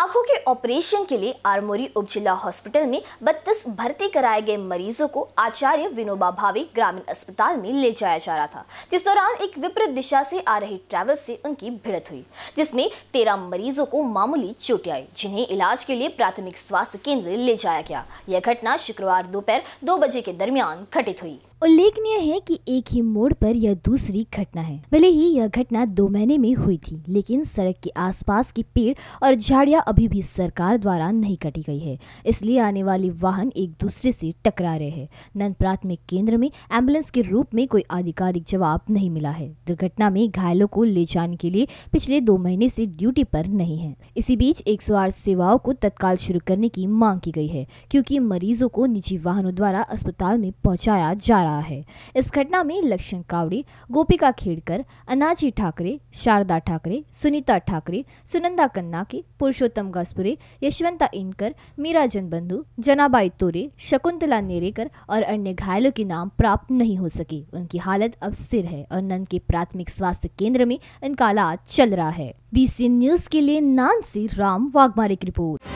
आंखों के ऑपरेशन के लिए आरमोरी उपजिला हॉस्पिटल में 32 भर्ती कराए गए मरीजों को आचार्य विनोबा भावे ग्रामीण अस्पताल में ले जाया जा रहा था जिस दौरान एक विपरीत दिशा से आ रही ट्रैवल से उनकी भिड़त हुई जिसमें तेरह मरीजों को मामूली चोटें आई जिन्हें इलाज के लिए प्राथमिक स्वास्थ्य केंद्र ले जाया गया यह घटना शुक्रवार दोपहर दो, दो बजे के दरमियान घटित हुई उल्लेखनीय है कि एक ही मोड़ पर यह दूसरी घटना है भले ही यह घटना दो महीने में हुई थी लेकिन सड़क के आसपास की पेड़ और झाड़ियां अभी भी सरकार द्वारा नहीं कटी गई है इसलिए आने वाले वाहन एक दूसरे से टकरा रहे हैं नंद प्राथमिक केंद्र में एम्बुलेंस के रूप में कोई आधिकारिक जवाब नहीं मिला है दुर्घटना में घायलों को ले जाने के लिए पिछले दो महीने से ड्यूटी पर नहीं है इसी बीच एक सेवाओं को तत्काल शुरू करने की मांग की गई है क्योंकि मरीजों को निजी वाहनों द्वारा अस्पताल में पहुंचाया जा रहा रहा है इस घटना में लक्ष्मण कावड़े गोपिका खेड़कर अनाजी ठाकरे शारदा ठाकरे सुनीता ठाकरे सुनंदा कन्नाके पुरुषोत्तम गसपुरे यशवंता इनकर मीरा जनबंधु जनाबाई तोरे शकुंतला नेरेकर और अन्य घायलों के नाम प्राप्त नहीं हो सके उनकी हालत अब स्थिर है और नंद के प्राथमिक स्वास्थ्य केंद्र में इनका इलाज चल रहा है बीसी न्यूज के लिए नान से राम वाघमारे की रिपोर्ट